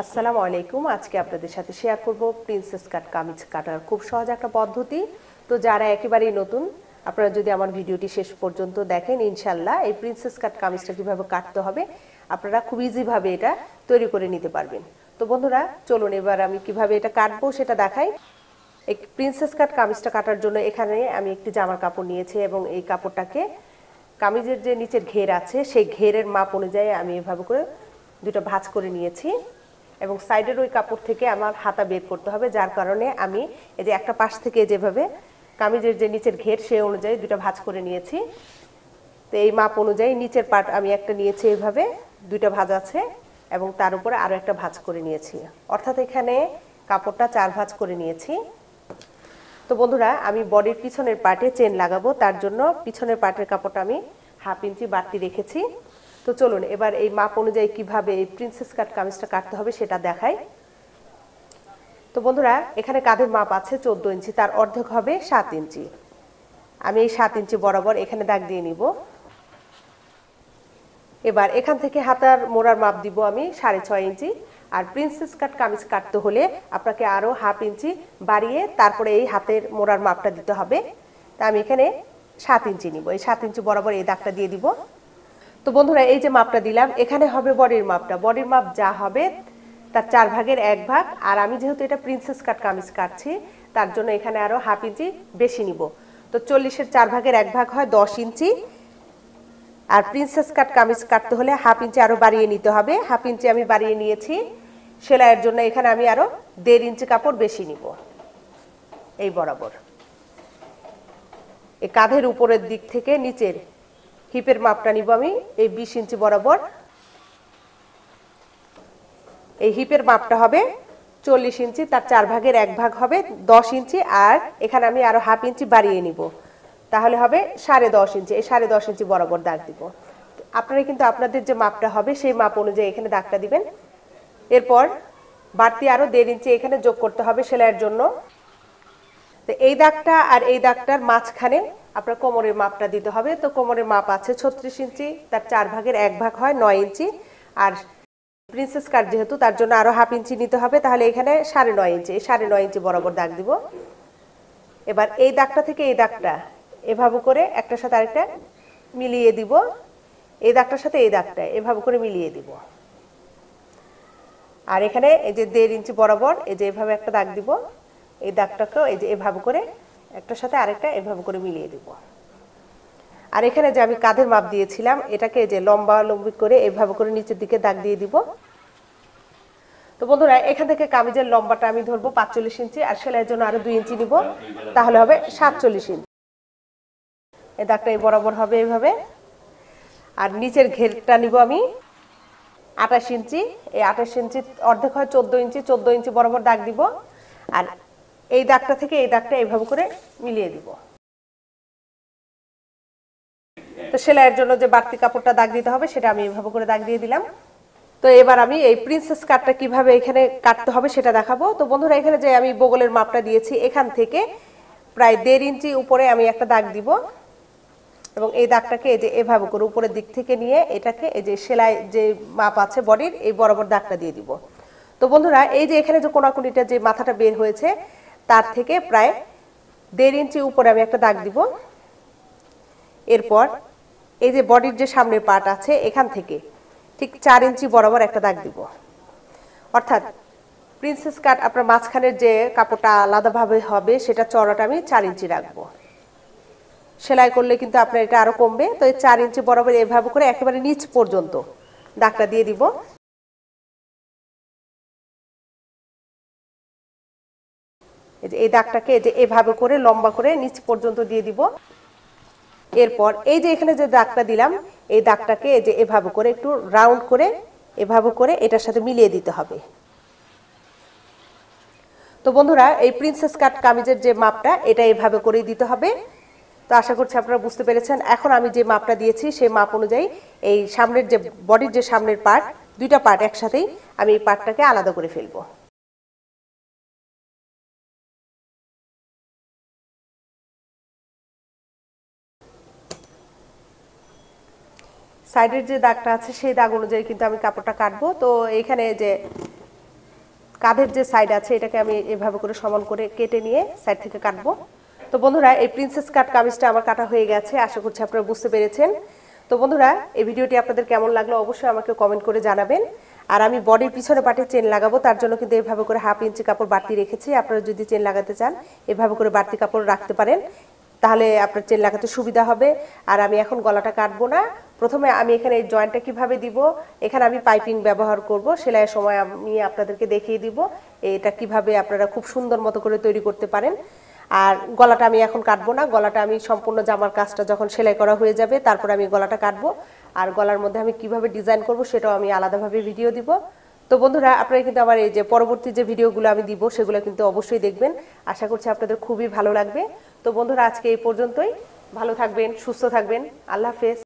আসসালামু আলাইকুম আজকে আপনাদের সাথে শেয়ার করব প্রিন্সেস কাট কামিজ কাটার খুব সহজ একটা পদ্ধতি তো যারা একেবারেই নতুন আপনারা যদি আমার ভিডিওটি শেষ পর্যন্ত দেখেন ইনশাল্লাহ এই প্রিন্সেস কাট কামিজটা কীভাবে কাটতে হবে আপনারা খুব ইজিভাবে এটা তৈরি করে নিতে পারবেন তো বন্ধুরা চলুন এবার আমি কিভাবে এটা কাটবো সেটা দেখাই এই প্রিন্সেস কাট কামিজটা কাটার জন্য এখানে আমি একটি জামার কাপড় নিয়েছি এবং এই কাপড়টাকে কামিজের যে নিচের ঘের আছে সেই ঘেরের মাপ অনুযায়ী আমি এভাবে করে দুটো ভাঁজ করে নিয়েছি এবং সাইডের ওই কাপড় থেকে আমার হাতা বের করতে হবে যার কারণে আমি এই যে একটা পাশ থেকে যেভাবে কামিজের যে নিচের ঘের সে অনুযায়ী দুটো ভাঁজ করে নিয়েছি তো এই মাপ অনুযায়ী নিচের পাট আমি একটা নিয়েছি এইভাবে দুইটা ভাঁজ আছে এবং তার উপরে আরও একটা ভাঁজ করে নিয়েছি অর্থাৎ এখানে কাপড়টা চার ভাঁজ করে নিয়েছি তো বন্ধুরা আমি বডির পিছনের পার্টে চেন লাগাবো তার জন্য পিছনের পার্টের কাপড়টা আমি হাফ ইঞ্চি বাড়তি রেখেছি তো চলুন এবার এই মাপ অনুযায়ী কিভাবে এই প্রিন্সেস কাট কামিজটা কাটতে হবে সেটা দেখাই তো বন্ধুরা এখানে কাঁধের মাপ আছে চোদ্দ ইঞ্চি তার অর্ধেক হবে সাত ইঞ্চি আমি এই সাত ইঞ্চি বরাবর এখানে দাগ দিয়ে নিব এবার এখান থেকে হাতার মোড়ার মাপ দিব আমি সাড়ে ছয় ইঞ্চি আর প্রিন্সেস কাট কামিজ কাটতে হলে আপনাকে আরও হাফ ইঞ্চি বাড়িয়ে তারপরে এই হাতের মোড়ার মাপটা দিতে হবে তা আমি এখানে সাত ইঞ্চি নিব এই সাত ইঞ্চি বরাবর এই দাগটা দিয়ে দিব তো বন্ধুরা এই যে মাপটা দিলাম এখানে হবে বডির মাপটা বডির মাপ যা হবে তার চার ভাগের এক ভাগ আর আমি যেহেতু এটা প্রিন্সেস কাট কামিজ কাটছি তার জন্য এখানে আরও হাফ ইঞ্চি বেশি নিব তো চল্লিশের চার ভাগের এক ভাগ হয় দশ ইঞ্চি আর প্রিন্সেস কাট কামিজ কাটতে হলে হাফ ইঞ্চি আরও বাড়িয়ে নিতে হবে হাফ ইঞ্চি আমি বাড়িয়ে নিয়েছি সেলাইয়ের জন্য এখানে আমি আরও দেড় ইঞ্চি কাপড় বেশি নিব এই বরাবর এই কাঁধের উপরের দিক থেকে নিচের হিপের মাপটা নিব আমি এই বিশ ইঞ্চি বরাবর এই হিপের মাপটা হবে চল্লিশ ইঞ্চি তার চার ভাগের এক ভাগ হবে দশ ইঞ্চি আর এখানে আমি আরো হাফ ইঞ্চি বাড়িয়ে নিব তাহলে হবে সাড়ে দশ ইঞ্চি এই সাড়ে দশ ইঞ্চি বরাবর দাগ দিব আপনারা কিন্তু আপনাদের যে মাপটা হবে সেই মাপ অনুযায়ী এখানে দাগটা দিবেন এরপর বাড়তি আরও দেড় ইঞ্চি এখানে যোগ করতে হবে সেলাইয়ের জন্য তো এই দাগটা আর এই দাগটার মাঝখানে আপনার কোমরের মাপটা দিতে হবে তো কোমরের মাপ আছে ছত্রিশ ইঞ্চি তার চার ভাগের এক ভাগ হয় নয় ইঞ্চি আর প্রিন্সেস কার যেহেতু তার জন্য আরও হাফ ইঞ্চি নিতে হবে তাহলে এখানে সাড়ে নয় ইঞ্চি সাড়ে নয় ইঞ্চি বরাবর দাগ দিব এবার এই দাগটা থেকে এই দাগটা এভাবে করে একটার সাথে আরেকটা মিলিয়ে দিব এই দাগটার সাথে এই দাগটা এভাবে করে মিলিয়ে দিব আর এখানে এই যে দেড় ইঞ্চি বরাবর এই যে এভাবে একটা দাগ দিব এই দাগটাকেও এই যে এভাবে করে একটার সাথে আরেকটা এভাবে করে মিলিয়ে দিব আর এখানে যে আমি কাঁধের মাপ দিয়েছিলাম এটাকে যে লম্বা লম্বি করে এভাবে করে নিচের দিকে দাগ দিয়ে দিব তো বন্ধুরা এখান থেকে কামিজের লম্বাটা আমি ধরবো পাঁচচল্লিশ ইঞ্চি আর সেলাইয়ের জন্য আরো দুই ইঞ্চি নিব তাহলে হবে সাতচল্লিশ ইঞ্চি এই দাগটা এই বরাবর হবে এইভাবে আর নিচের ঘেরটা নিব আমি আঠাশ ইঞ্চি এই আঠাশ ইঞ্চি অর্ধেক হয় চোদ্দো ইঞ্চি চোদ্দো ইঞ্চি বরাবর দাগ দিব আর এই দাগটা থেকে এই দাগটা এইভাবে করে মিলিয়ে দিব তো সেলাইয়ের জন্য যে বাড়তি কাপড়টা দাগ দিতে হবে সেটা আমি এইভাবে করে দাগ দিয়ে দিলাম তো এবার আমি এই প্রিন্সেস কাটটা কিভাবে এখানে কাটতে হবে সেটা দেখাবো তো বন্ধুরা এখানে যে আমি বগলের মাপটা দিয়েছি এখান থেকে প্রায় দেড় ইঞ্চি উপরে আমি একটা দাগ দিব এবং এই দাগটাকে এই যে এভাবে করে উপরের দিক থেকে নিয়ে এটাকে এই যে সেলাই যে মাপ আছে বডির এই বরাবর দাগটা দিয়ে দিব তো বন্ধুরা এই যে এখানে যে কোনাকুনিটা যে মাথাটা বের হয়েছে তার থেকে প্রায় দেড় ইঞ্চি উপরে আমি একটা দাগ দিব এরপর এই যে বডির যে সামনের পার্ট আছে এখান থেকে ঠিক চার ইঞ্চি বরাবর একটা দাগ দিব অর্থাৎ প্রিন্সেস কাট আপনার মাঝখানের যে কাপড়টা আলাদাভাবে হবে সেটা চড়াটা আমি চার ইঞ্চি রাখব সেলাই করলে কিন্তু আপনার এটা আরও কমবে তো এই চার ইঞ্চি বরাবর এভাবে করে একেবারে নিচ পর্যন্ত দাগটা দিয়ে দিব এই যে এই দাগটাকে যে এভাবে করে লম্বা করে নিচ পর্যন্ত দিয়ে দিব এরপর এই যে এখানে যে দাগটা দিলাম এই দাগটাকে যে এভাবে করে একটু রাউন্ড করে এভাবে করে এটার সাথে মিলিয়ে দিতে হবে তো বন্ধুরা এই প্রিন্সেস কাট কামিজের যে মাপটা এটা এভাবে করে দিতে হবে তো আশা করছি আপনারা বুঝতে পেরেছেন এখন আমি যে মাপটা দিয়েছি সেই মাপ অনুযায়ী এই সামনের যে বডির যে সামনের পার্ট দুইটা পার্ট একসাথেই আমি এই পার্টটাকে আলাদা করে ফেলবো সাইডের যে দাগটা আছে সেই দাগ অনুযায়ী কিন্তু আমি কাপড়টা কাটবো তো এখানে যে কাঁধের যে সাইড আছে এটাকে আমি এভাবে করে সমান করে কেটে নিয়ে সাইড থেকে কাটবো তো বন্ধুরা এই প্রিন্সেস কাট কামিজটা আমার কাটা হয়ে গেছে আশা করছি আপনারা বুঝতে পেরেছেন তো বন্ধুরা এই ভিডিওটি আপনাদের কেমন লাগলো অবশ্যই আমাকে কমেন্ট করে জানাবেন আর আমি বডির পিছনে পাটে চেন লাগাবো তার জন্য কিন্তু এভাবে করে হাফ ইঞ্চি কাপড় বাড়তি রেখেছি আপনারা যদি চেন লাগাতে চান এভাবে করে বাড়তি কাপড় রাখতে পারেন তাহলে আপনার চেন লাগাতে সুবিধা হবে আর আমি এখন গলাটা কাটবো না প্রথমে আমি এখানে জয়েন্টটা কিভাবে দিব এখানে আমি পাইপিং ব্যবহার করব সেলাইয়ের সময় আমি আপনাদেরকে দেখিয়ে দিব এটা কিভাবে আপনারা খুব সুন্দর মতো করে তৈরি করতে পারেন আর গলাটা আমি এখন কাটবো না গলাটা আমি সম্পূর্ণ জামার কাজটা যখন সেলাই করা হয়ে যাবে তারপর আমি গলাটা কাটবো আর গলার মধ্যে আমি কিভাবে ডিজাইন করব সেটাও আমি আলাদাভাবে ভিডিও দিব তো বন্ধুরা আপনারা কিন্তু আমার এই যে পরবর্তী যে ভিডিওগুলো আমি দিব সেগুলো কিন্তু অবশ্যই দেখবেন আশা করছি আপনাদের খুবই ভালো লাগবে তো বন্ধুরা আজকে এই পর্যন্তই ভালো থাকবেন সুস্থ থাকবেন আল্লাহ হাফেজ